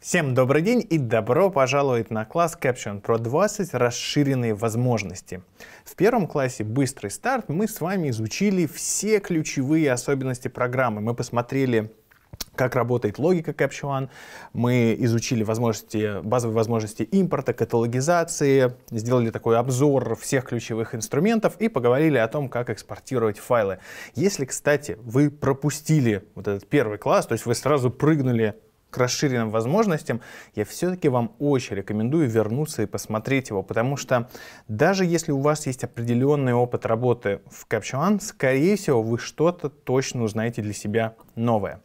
Всем добрый день и добро пожаловать на класс Caption Pro 20 «Расширенные возможности». В первом классе «Быстрый старт» мы с вами изучили все ключевые особенности программы. Мы посмотрели как работает логика CaptureOne. Мы изучили возможности, базовые возможности импорта, каталогизации, сделали такой обзор всех ключевых инструментов и поговорили о том, как экспортировать файлы. Если, кстати, вы пропустили вот этот первый класс, то есть вы сразу прыгнули к расширенным возможностям, я все-таки вам очень рекомендую вернуться и посмотреть его, потому что даже если у вас есть определенный опыт работы в Capture One, скорее всего, вы что-то точно узнаете для себя новое.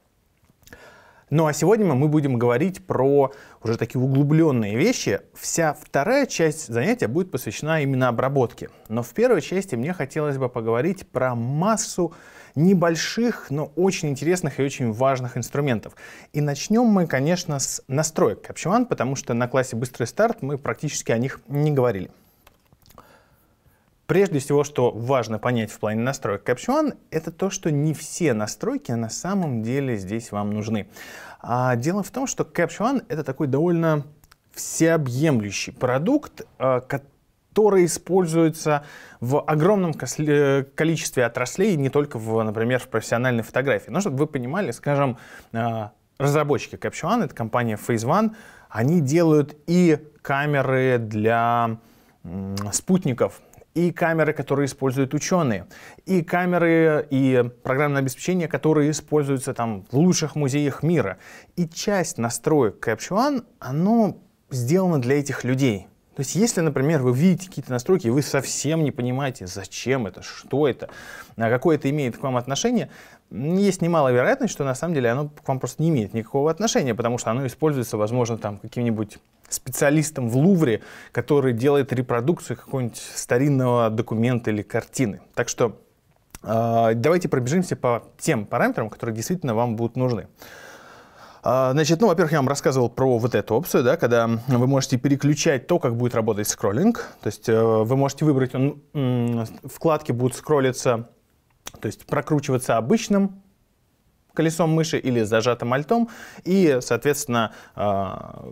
Ну а сегодня мы будем говорить про уже такие углубленные вещи. Вся вторая часть занятия будет посвящена именно обработке. Но в первой части мне хотелось бы поговорить про массу небольших, но очень интересных и очень важных инструментов. И начнем мы, конечно, с настроек Capture потому что на классе «Быстрый старт» мы практически о них не говорили. Прежде всего, что важно понять в плане настроек CaptionOne, это то, что не все настройки на самом деле здесь вам нужны. А дело в том, что CaptionOne — это такой довольно всеобъемлющий продукт, а, который которые используются в огромном э, количестве отраслей, не только, в, например, в профессиональной фотографии. Но ну, чтобы вы понимали, скажем, э, разработчики Capture One, это компания Phase One, они делают и камеры для спутников, и камеры, которые используют ученые, и камеры и программное обеспечение, которые используются там в лучших музеях мира. И часть настроек Capture One, оно сделано для этих людей — то есть, если, например, вы видите какие-то настройки, и вы совсем не понимаете, зачем это, что это, какое это имеет к вам отношение, есть немалая вероятность, что на самом деле оно к вам просто не имеет никакого отношения, потому что оно используется, возможно, там каким-нибудь специалистом в Лувре, который делает репродукцию какого-нибудь старинного документа или картины. Так что э, давайте пробежимся по тем параметрам, которые действительно вам будут нужны. А, значит, ну, во-первых, я вам рассказывал про вот эту опцию, да, когда вы можете переключать то, как будет работать скроллинг. То есть э, вы можете выбрать, он, вкладки будут скроллиться, то есть прокручиваться обычным колесом мыши или зажатым альтом, и, соответственно, а,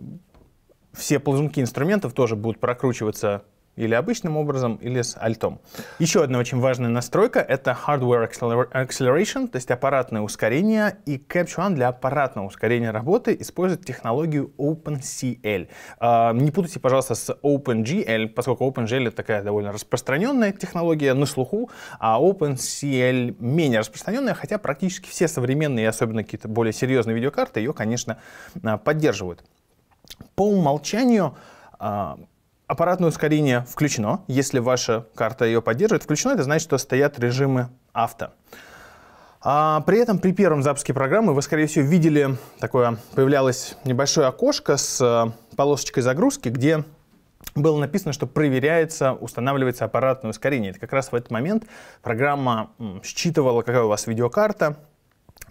все ползунки инструментов тоже будут прокручиваться или обычным образом, или с альтом. Еще одна очень важная настройка — это Hardware Acceleration, то есть аппаратное ускорение, и Capture One для аппаратного ускорения работы использует технологию OpenCL. А, не путайте, пожалуйста, с OpenGL, поскольку OpenGL — это такая довольно распространенная технология на слуху, а OpenCL — менее распространенная, хотя практически все современные, особенно какие-то более серьезные видеокарты, ее, конечно, а, поддерживают. По умолчанию а, Аппаратное ускорение включено. Если ваша карта ее поддерживает, включено, это значит, что стоят режимы авто. А, при этом при первом запуске программы вы, скорее всего, видели такое, появлялось небольшое окошко с э, полосочкой загрузки, где было написано, что проверяется, устанавливается аппаратное ускорение. Это как раз в этот момент программа считывала, какая у вас видеокарта,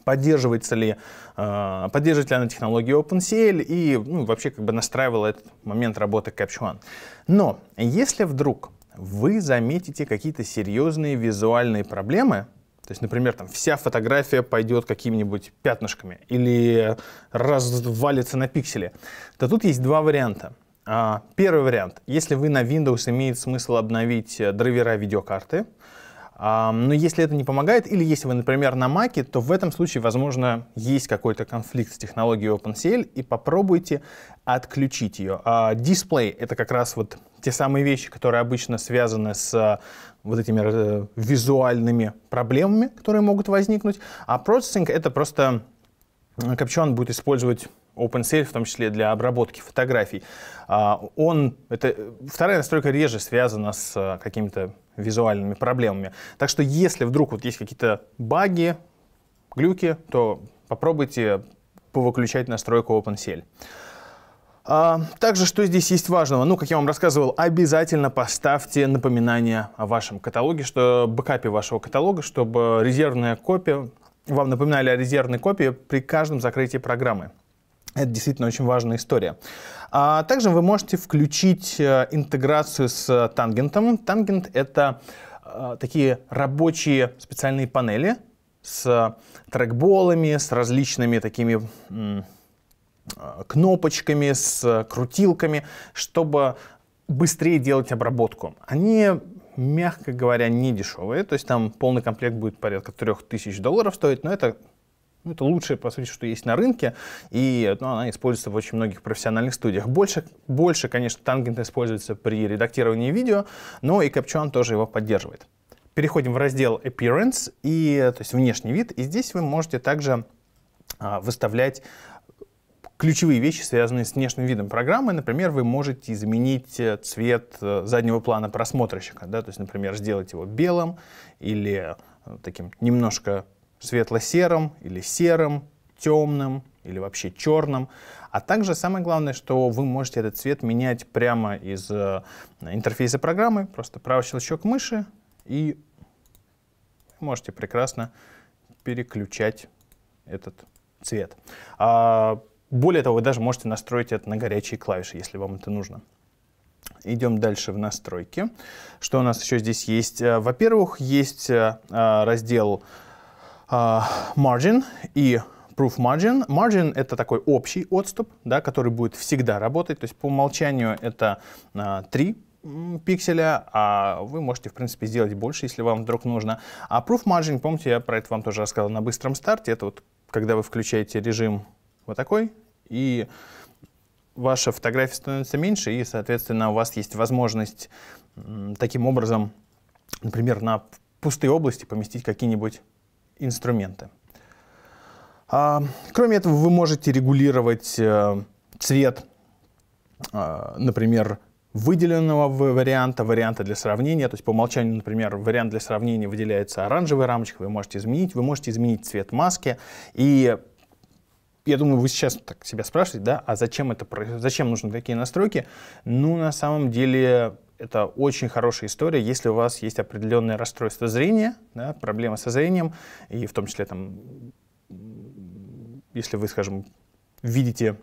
поддерживается ли, э, поддерживает ли она технологию OpenCL и ну, вообще как бы настраивала этот момент работы Capture One. Но если вдруг вы заметите какие-то серьезные визуальные проблемы, то есть, например, там вся фотография пойдет какими-нибудь пятнышками или развалится на пикселе, то тут есть два варианта. А, первый вариант. Если вы на Windows, имеет смысл обновить э, драйвера видеокарты, но если это не помогает, или если вы, например, на Маке, то в этом случае, возможно, есть какой-то конфликт с технологией OpenCL, и попробуйте отключить ее. А дисплей — это как раз вот те самые вещи, которые обычно связаны с а, вот этими э, визуальными проблемами, которые могут возникнуть. А процессинг — это просто Копчон будет использовать OpenCL в том числе для обработки фотографий. А, он, это, э, вторая настройка реже связана с какими-то визуальными проблемами. Так что если вдруг вот есть какие-то баги, глюки, то попробуйте повыключать настройку OpenCL. А, также, что здесь есть важного? Ну, как я вам рассказывал, обязательно поставьте напоминание о вашем каталоге, что бэкапе вашего каталога, чтобы резервная копия, вам напоминали о резервной копии при каждом закрытии программы. Это действительно очень важная история. А также вы можете включить э, интеграцию с э, тангентом. Тангент — это э, такие рабочие специальные панели с трекболами, с различными такими кнопочками, с крутилками, чтобы быстрее делать обработку. Они, мягко говоря, не дешевые, то есть там полный комплект будет порядка 3000 долларов стоить, но это ну, это лучшее, по сути, что есть на рынке, и ну, она используется в очень многих профессиональных студиях. Больше, больше, конечно, тангент используется при редактировании видео, но и Caption тоже его поддерживает. Переходим в раздел Appearance, и, то есть внешний вид, и здесь вы можете также а, выставлять ключевые вещи, связанные с внешним видом программы. Например, вы можете изменить э, цвет э, заднего плана просмотрщика. Да? То есть, например, сделать его белым или э, таким немножко светло-серым или серым, темным или вообще черным. А также самое главное, что вы можете этот цвет менять прямо из э, интерфейса программы. Просто правый щелчок мыши и можете прекрасно переключать этот цвет. А, более того, вы даже можете настроить это на горячие клавиши, если вам это нужно. Идем дальше в настройки. Что у нас еще здесь есть? Э, во-первых, есть э, э, раздел а, margin и proof margin. Margin — это такой общий отступ, да, который будет всегда работать. То есть по умолчанию это а, 3 пикселя, а вы можете, в принципе, сделать больше, если вам вдруг нужно. А proof margin, помните, я про это вам тоже рассказывал на быстром старте. Это вот когда вы включаете режим вот такой, и ваша фотография становится меньше, и, соответственно, у вас есть возможность таким образом, например, на пустые области поместить какие-нибудь инструменты. А, кроме этого, вы можете регулировать э, цвет, э, например, выделенного варианта, варианта для сравнения. То есть по умолчанию, например, вариант для сравнения выделяется оранжевой рамочкой, вы можете изменить. Вы можете изменить цвет маски. И я думаю, вы сейчас так себя спрашиваете, да, а зачем это, зачем нужны такие настройки? Ну, на самом деле, это очень хорошая история, если у вас есть определенное расстройство зрения, да, проблемы со зрением, и в том числе там, если вы, скажем, видите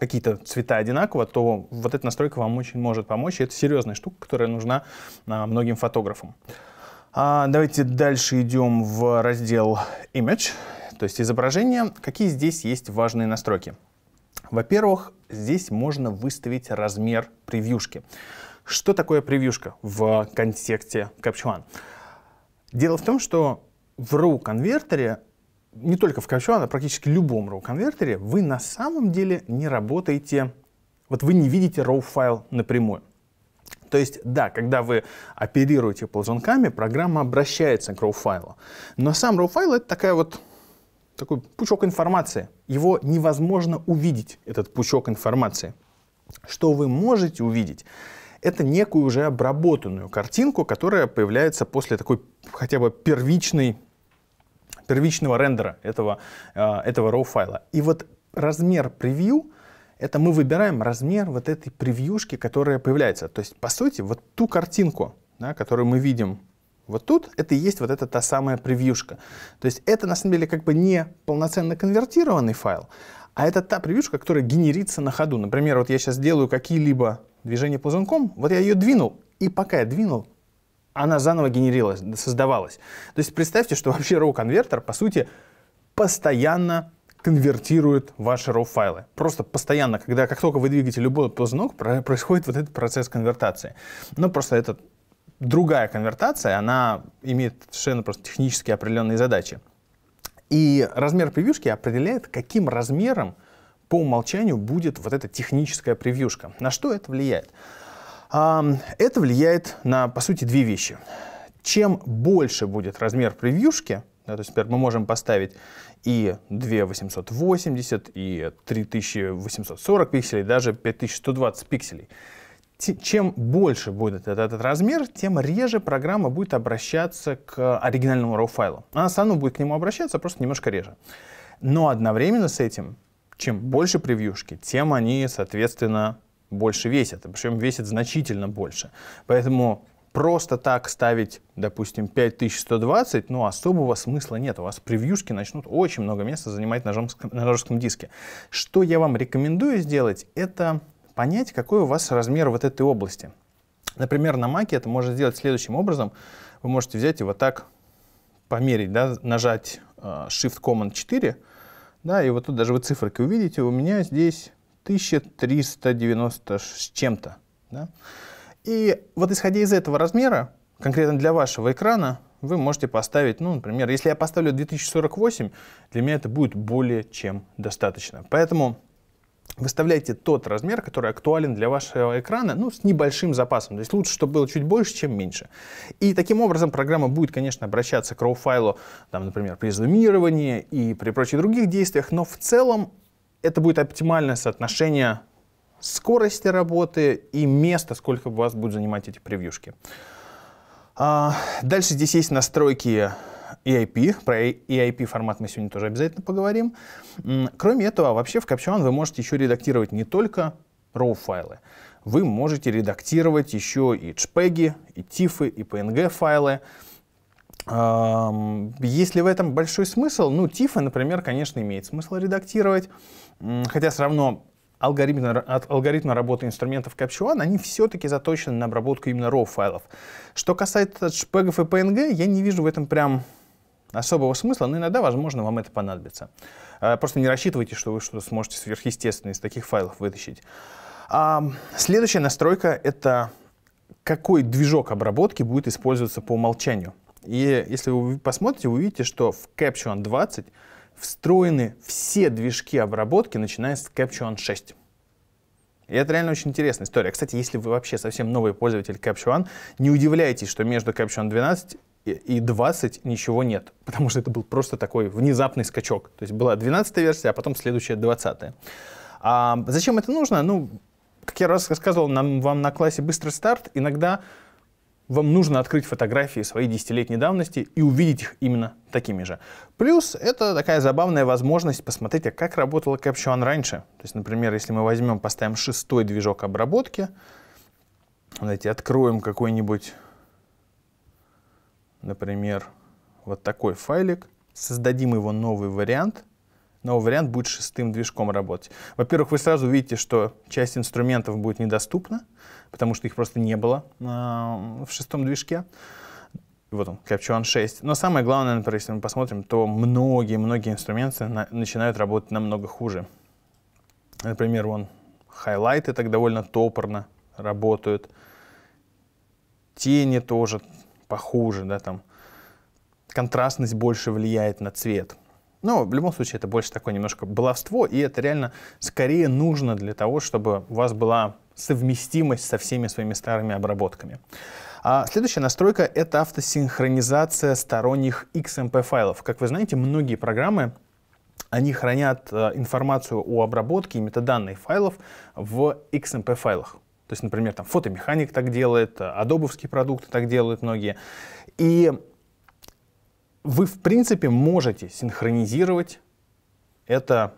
какие-то цвета одинаково, то вот эта настройка вам очень может помочь. И это серьезная штука, которая нужна а, многим фотографам. А, давайте дальше идем в раздел Image, то есть изображение. Какие здесь есть важные настройки? Во-первых, здесь можно выставить размер превьюшки. Что такое превьюшка в контексте Capture One? Дело в том, что в RAW-конвертере, не только в Capture One, а практически любом RAW-конвертере, вы на самом деле не работаете, вот вы не видите RAW-файл напрямую. То есть, да, когда вы оперируете ползунками, программа обращается к RAW-файлу. Но сам RAW-файл — это такая вот такой пучок информации. Его невозможно увидеть, этот пучок информации. Что вы можете увидеть — это некую уже обработанную картинку, которая появляется после такой хотя бы первичной первичного рендера этого, э, этого RAW файла. И вот размер превью, это мы выбираем размер вот этой превьюшки, которая появляется. То есть, по сути, вот ту картинку, да, которую мы видим вот тут, это и есть вот эта та самая превьюшка. То есть это, на самом деле, как бы не полноценно конвертированный файл, а это та превьюшка, которая генерится на ходу. Например, вот я сейчас делаю какие-либо движение ползунком, вот я ее двинул, и пока я двинул, она заново генерировалась, создавалась. То есть представьте, что вообще RAW-конвертер, по сути, постоянно конвертирует ваши RAW-файлы. Просто постоянно, когда как только вы двигаете любой ползунок, происходит вот этот процесс конвертации. Но ну, просто это другая конвертация, она имеет совершенно просто технически определенные задачи. И размер превьюшки определяет, каким размером по умолчанию будет вот эта техническая превьюшка. На что это влияет? А, это влияет на, по сути, две вещи. Чем больше будет размер превьюшки, да, то есть, например, мы можем поставить и 2880, и 3840 пикселей, даже 5120 пикселей. Чем больше будет этот, этот размер, тем реже программа будет обращаться к оригинальному RAW файлу. Она сама будет к нему обращаться, просто немножко реже. Но одновременно с этим чем больше превьюшки, тем они, соответственно, больше весят, причем весят значительно больше. Поэтому просто так ставить, допустим, 5120, ну, особого смысла нет. У вас превьюшки начнут очень много места занимать на жестком, на жестком диске. Что я вам рекомендую сделать, это понять, какой у вас размер вот этой области. Например, на маке это можно сделать следующим образом. Вы можете взять и вот так померить, да, нажать э, Shift-Command 4, да, и вот тут даже вы циферки увидите, у меня здесь 1390 с чем-то. Да? И вот исходя из этого размера, конкретно для вашего экрана, вы можете поставить, ну, например, если я поставлю 2048, для меня это будет более чем достаточно. Поэтому выставляйте тот размер, который актуален для вашего экрана, ну, с небольшим запасом. То есть лучше, чтобы было чуть больше, чем меньше. И таким образом программа будет, конечно, обращаться к RAW-файлу, там, например, при зумировании и при прочих других действиях, но в целом это будет оптимальное соотношение скорости работы и места, сколько у вас будет занимать эти превьюшки. А, дальше здесь есть настройки EIP. Про EIP формат мы сегодня тоже обязательно поговорим. Кроме этого, вообще в Caption вы можете еще редактировать не только RAW файлы. Вы можете редактировать еще и JPEG, и TIFF, и PNG файлы. Есть ли в этом большой смысл? Ну, тифы, например, конечно, имеет смысл редактировать, хотя все равно алгоритмы, от работы инструментов CaptureOne, они все-таки заточены на обработку именно RAW файлов. Что касается шпегов и PNG, я не вижу в этом прям особого смысла, но иногда, возможно, вам это понадобится. Э, просто не рассчитывайте, что вы что-то сможете сверхъестественное из таких файлов вытащить. А следующая настройка — это какой движок обработки будет использоваться по умолчанию. И если вы посмотрите, вы увидите, что в Capture On 20 встроены все движки обработки, начиная с Capture On 6. И это реально очень интересная история. Кстати, если вы вообще совсем новый пользователь Capture One, не удивляйтесь, что между Capture One 12 и 20 ничего нет, потому что это был просто такой внезапный скачок. То есть была 12 версия, а потом следующая 20. А зачем это нужно? Ну, как я раз рассказывал нам, вам на классе «Быстрый старт», иногда вам нужно открыть фотографии своей десятилетней давности и увидеть их именно такими же. Плюс это такая забавная возможность посмотреть, а как работала CaptionOne раньше. То есть, например, если мы возьмем, поставим шестой движок обработки, давайте откроем какой-нибудь например, вот такой файлик, создадим его новый вариант, новый вариант будет шестым движком работать. Во-первых, вы сразу видите, что часть инструментов будет недоступна, потому что их просто не было э, в шестом движке. Вот он, Capture 6. Но самое главное, например, если мы посмотрим, то многие-многие инструменты на начинают работать намного хуже. Например, вон хайлайты так довольно топорно работают. Тени тоже похуже, да, там контрастность больше влияет на цвет. Но в любом случае это больше такое немножко баловство, и это реально скорее нужно для того, чтобы у вас была совместимость со всеми своими старыми обработками. А следующая настройка — это автосинхронизация сторонних XMP-файлов. Как вы знаете, многие программы они хранят э, информацию о обработке и метаданные файлов в XMP-файлах. То есть, например, там фотомеханик так делает, адобовские продукты так делают многие. И вы, в принципе, можете синхронизировать это,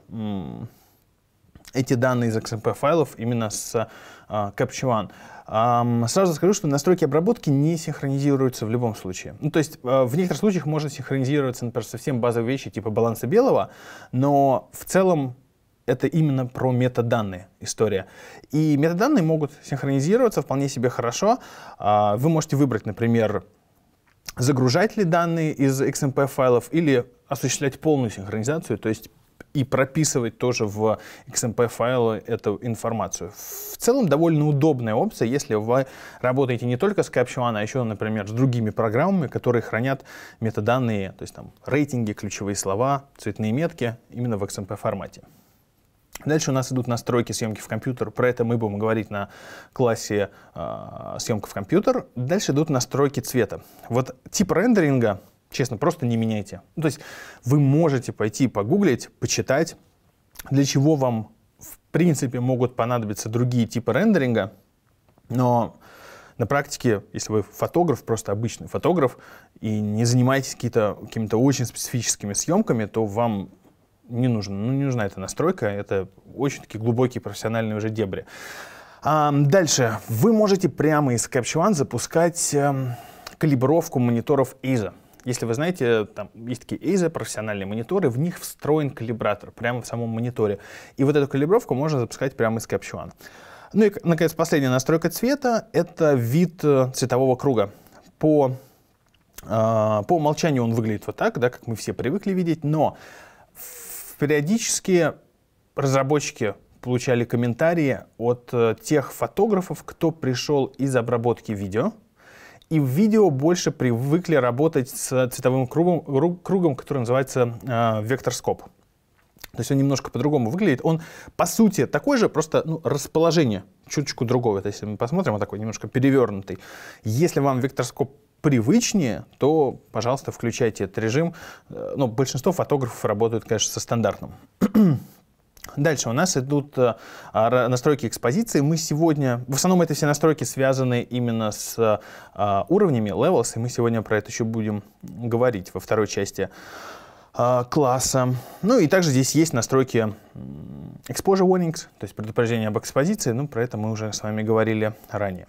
эти данные из XMP файлов именно с uh, а, Capture One. сразу скажу, что настройки обработки не синхронизируются в любом случае. Ну, то есть а, в некоторых случаях можно синхронизироваться, например, совсем базовые вещи типа баланса белого, но в целом это именно про метаданные история. И метаданные могут синхронизироваться вполне себе хорошо. А, вы можете выбрать, например, загружать ли данные из XMP файлов или осуществлять полную синхронизацию, то есть и прописывать тоже в XMP файлы эту информацию. В целом довольно удобная опция, если вы работаете не только с CaptionOne, а еще, например, с другими программами, которые хранят метаданные, то есть там рейтинги, ключевые слова, цветные метки именно в XMP формате. Дальше у нас идут настройки съемки в компьютер. Про это мы будем говорить на классе э, съемка в компьютер. Дальше идут настройки цвета. Вот тип рендеринга, честно, просто не меняйте. Ну, то есть вы можете пойти погуглить, почитать, для чего вам в принципе могут понадобиться другие типы рендеринга, но на практике, если вы фотограф, просто обычный фотограф, и не занимаетесь какими-то какими очень специфическими съемками, то вам не нужно. Ну, не нужна эта настройка, это очень такие глубокие профессиональные уже дебри. А, дальше. Вы можете прямо из Capture One запускать э, калибровку мониторов AZA. Если вы знаете, э, там есть такие AZA, профессиональные мониторы, в них встроен калибратор прямо в самом мониторе. И вот эту калибровку можно запускать прямо из Capture One. Ну и, наконец, последняя настройка цвета — это вид э, цветового круга. По, э, по умолчанию он выглядит вот так, да, как мы все привыкли видеть, но в периодически разработчики получали комментарии от э, тех фотографов, кто пришел из обработки видео, и в видео больше привыкли работать с цветовым кругом, кругом который называется э, векторскоп. То есть он немножко по-другому выглядит. Он, по сути, такой же, просто ну, расположение чуточку другого. То есть если мы посмотрим, он такой немножко перевернутый. Если вам векторскоп привычнее, то, пожалуйста, включайте этот режим. Э, Но ну, большинство фотографов работают, конечно, со стандартным. Дальше у нас идут э, настройки экспозиции. Мы сегодня, в основном это все настройки связаны именно с э, уровнями, levels, и мы сегодня про это еще будем говорить во второй части класса. Ну и также здесь есть настройки exposure warnings, то есть предупреждение об экспозиции, ну про это мы уже с вами говорили ранее.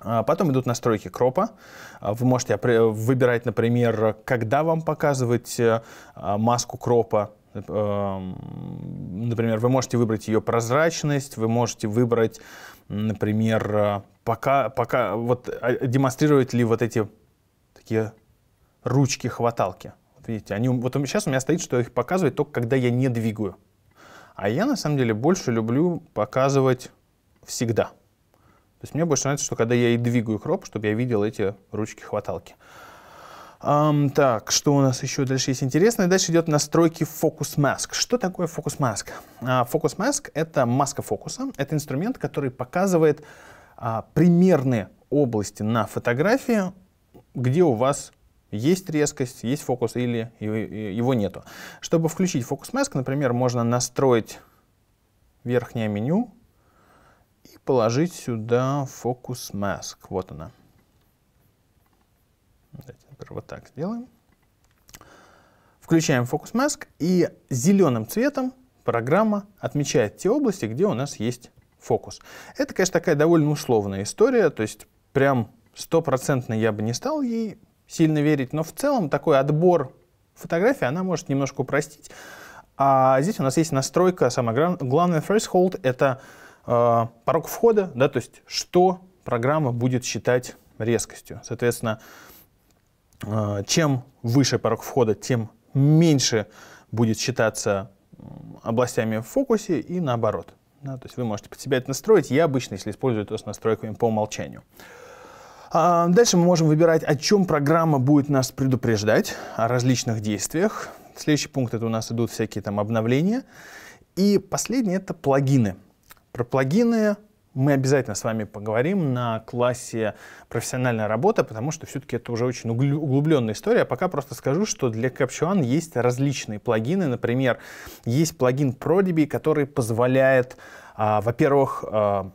А потом идут настройки кропа. А вы можете выбирать, например, когда вам показывать э, а, маску кропа. Эм, например, вы можете выбрать ее прозрачность, вы можете выбрать, например, э, пока, пока вот, демонстрировать ли вот эти такие ручки-хваталки. Вот видите, они, вот сейчас у меня стоит, что их показывает только когда я не двигаю. А я на самом деле больше люблю показывать всегда. То есть мне больше нравится, что когда я и двигаю кроп, чтобы я видел эти ручки-хваталки. Um, так, что у нас еще дальше есть интересное? Дальше идет настройки Focus Mask. Что такое Focus Mask? Uh, Focus Mask — это маска фокуса. Это инструмент, который показывает uh, примерные области на фотографии, где у вас есть резкость, есть фокус или его нету. Чтобы включить Focus Mask, например, можно настроить верхнее меню, положить сюда фокус mask. Вот она. Давайте, например, вот так сделаем. Включаем фокус mask, и зеленым цветом программа отмечает те области, где у нас есть фокус. Это, конечно, такая довольно условная история, то есть прям стопроцентно я бы не стал ей сильно верить, но в целом такой отбор фотографий, она может немножко упростить. А здесь у нас есть настройка, самое главное, threshold — это Э, порог входа, да, то есть что программа будет считать резкостью. Соответственно, э, чем выше порог входа, тем меньше будет считаться областями в фокусе и наоборот. Да, то есть вы можете под себя это настроить. Я обычно, если использую, то с настройками по умолчанию. А дальше мы можем выбирать, о чем программа будет нас предупреждать, о различных действиях. Следующий пункт — это у нас идут всякие там обновления. И последний — это плагины. Про плагины мы обязательно с вами поговорим на классе «Профессиональная работа», потому что все-таки это уже очень углубленная история. А пока просто скажу, что для CaptureOne есть различные плагины. Например, есть плагин Prodigy, который позволяет, а, во-первых, а,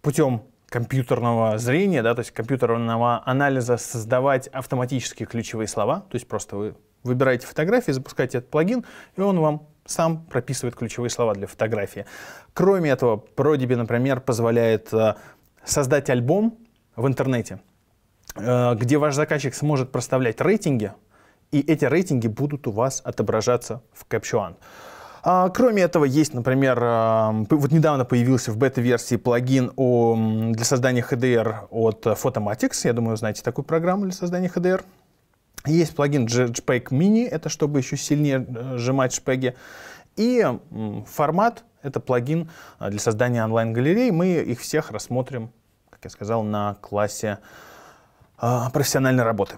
путем компьютерного зрения, да, то есть компьютерного анализа создавать автоматические ключевые слова. То есть просто вы выбираете фотографии, запускаете этот плагин, и он вам сам прописывает ключевые слова для фотографии. Кроме этого, Prodigy, например, позволяет э, создать альбом в интернете, э, где ваш заказчик сможет проставлять рейтинги, и эти рейтинги будут у вас отображаться в Capture а, Кроме этого, есть, например, э, вот недавно появился в бета-версии плагин для создания HDR от Photomatix. Я думаю, знаете такую программу для создания HDR. Есть плагин JPEG Mini, это чтобы еще сильнее э, сжимать JPEG. И формат — это плагин э, для создания онлайн-галерей. Мы их всех рассмотрим, как я сказал, на классе а, профессиональной работы.